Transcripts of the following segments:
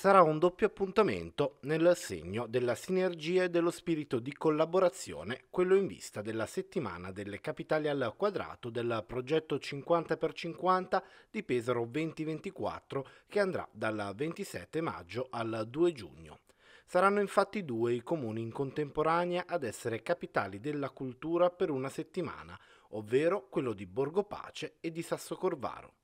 sarà un doppio appuntamento nel segno della sinergia e dello spirito di collaborazione, quello in vista della settimana delle capitali al quadrato del progetto 50x50 di Pesaro 2024 che andrà dal 27 maggio al 2 giugno. Saranno infatti due i comuni in contemporanea ad essere capitali della cultura per una settimana, ovvero quello di Borgo Pace e di Sasso Corvaro.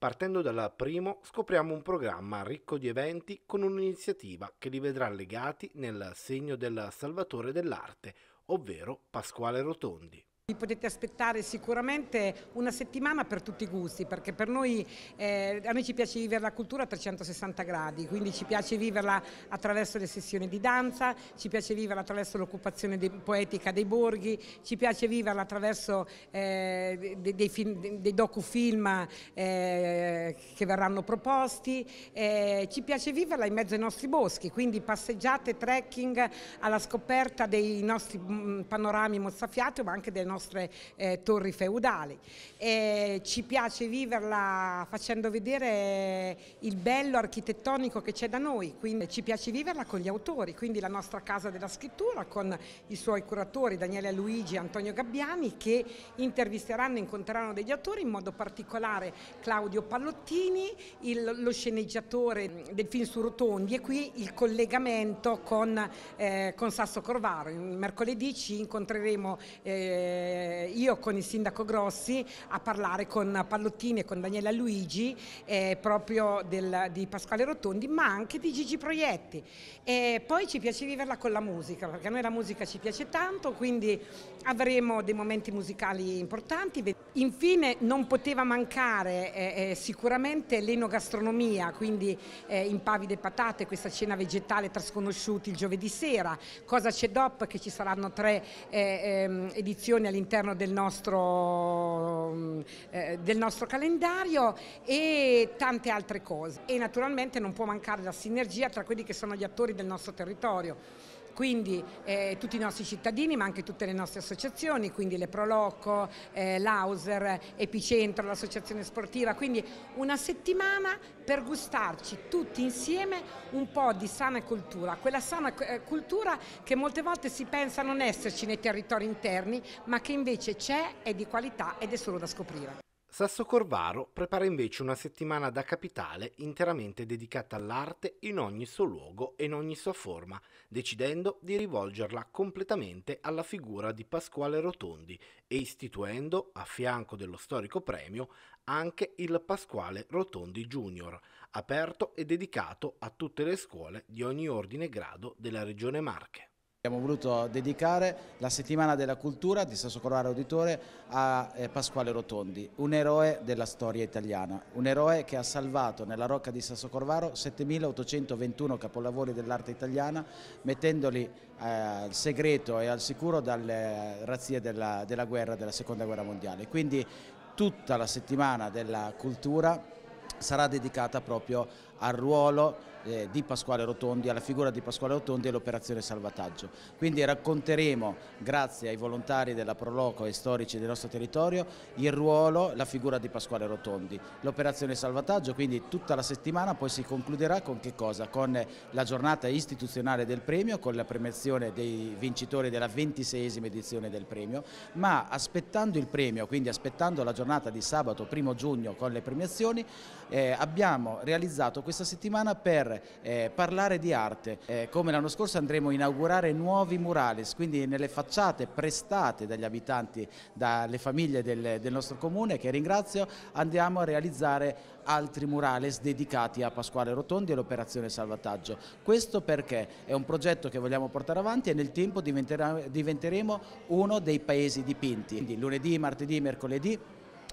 Partendo dal primo scopriamo un programma ricco di eventi con un'iniziativa che li vedrà legati nel segno del Salvatore dell'arte, ovvero Pasquale Rotondi. Vi potete aspettare sicuramente una settimana per tutti i gusti, perché per noi, eh, a noi ci piace vivere la cultura a 360 gradi, quindi ci piace viverla attraverso le sessioni di danza, ci piace viverla attraverso l'occupazione poetica dei borghi, ci piace viverla attraverso eh, dei, dei, film, dei docufilm eh, che verranno proposti, eh, ci piace viverla in mezzo ai nostri boschi, quindi passeggiate, trekking alla scoperta dei nostri mm, panorami mozzafiato ma anche delle nostre nostre eh, torri feudali. E ci piace viverla facendo vedere eh, il bello architettonico che c'è da noi, quindi ci piace viverla con gli autori, quindi la nostra Casa della Scrittura con i suoi curatori Daniele Luigi e Antonio Gabbiani che intervisteranno, e incontreranno degli attori, in modo particolare Claudio Pallottini, il, lo sceneggiatore del film su Rotondi e qui il collegamento con, eh, con Sasso Corvaro. Mercoledì ci incontreremo eh, eh, io con il sindaco Grossi a parlare con Pallottini e con Daniela Luigi eh, proprio del, di Pasquale Rotondi ma anche di Gigi Proietti e poi ci piace viverla con la musica perché a noi la musica ci piace tanto quindi avremo dei momenti musicali importanti infine non poteva mancare eh, eh sicuramente l'enogastronomia quindi eh, impavi delle patate questa cena vegetale tra sconosciuti il giovedì sera cosa c'è dopo che ci saranno tre eh, ehm, edizioni all'interno all'interno del, mm, eh, del nostro calendario e tante altre cose. E naturalmente non può mancare la sinergia tra quelli che sono gli attori del nostro territorio quindi eh, tutti i nostri cittadini ma anche tutte le nostre associazioni, quindi le Proloco, eh, l'Auser, Epicentro, l'associazione sportiva, quindi una settimana per gustarci tutti insieme un po' di sana cultura, quella sana eh, cultura che molte volte si pensa non esserci nei territori interni ma che invece c'è, è di qualità ed è solo da scoprire. Sasso Corvaro prepara invece una settimana da capitale interamente dedicata all'arte in ogni suo luogo e in ogni sua forma, decidendo di rivolgerla completamente alla figura di Pasquale Rotondi e istituendo, a fianco dello storico premio, anche il Pasquale Rotondi Junior, aperto e dedicato a tutte le scuole di ogni ordine e grado della Regione Marche. Abbiamo voluto dedicare la settimana della cultura di Sasso Corvaro Auditore a eh, Pasquale Rotondi, un eroe della storia italiana, un eroe che ha salvato nella Rocca di Sasso Corvaro 7821 capolavori dell'arte italiana mettendoli eh, al segreto e al sicuro dalle razzie della, della guerra, della seconda guerra mondiale. Quindi tutta la settimana della cultura sarà dedicata proprio al ruolo eh, di Pasquale Rotondi, alla figura di Pasquale Rotondi e l'operazione salvataggio. Quindi racconteremo, grazie ai volontari della Proloco e storici del nostro territorio, il ruolo, la figura di Pasquale Rotondi. L'operazione salvataggio, quindi tutta la settimana poi si concluderà con che cosa? Con la giornata istituzionale del premio, con la premiazione dei vincitori della 26esima edizione del premio, ma aspettando il premio, quindi aspettando la giornata di sabato 1 giugno con le premiazioni, eh, abbiamo realizzato questa settimana per per eh, parlare di arte. Eh, come l'anno scorso andremo a inaugurare nuovi murales, quindi nelle facciate prestate dagli abitanti, dalle famiglie del, del nostro comune, che ringrazio, andiamo a realizzare altri murales dedicati a Pasquale Rotondi e l'operazione salvataggio. Questo perché è un progetto che vogliamo portare avanti e nel tempo diventeremo uno dei paesi dipinti. Quindi lunedì, martedì, mercoledì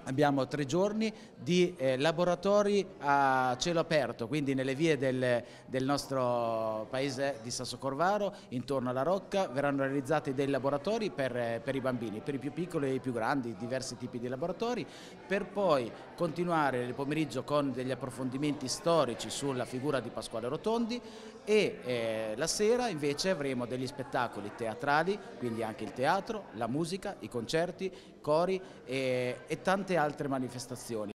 abbiamo tre giorni di eh, laboratori a cielo aperto, quindi nelle vie del, del nostro paese di Sasso Corvaro, intorno alla Rocca, verranno realizzati dei laboratori per, eh, per i bambini, per i più piccoli e i più grandi, diversi tipi di laboratori, per poi continuare nel pomeriggio con degli approfondimenti storici sulla figura di Pasquale Rotondi, e eh, la sera invece avremo degli spettacoli teatrali, quindi anche il teatro, la musica, i concerti, cori e, eh, e tante altre manifestazioni.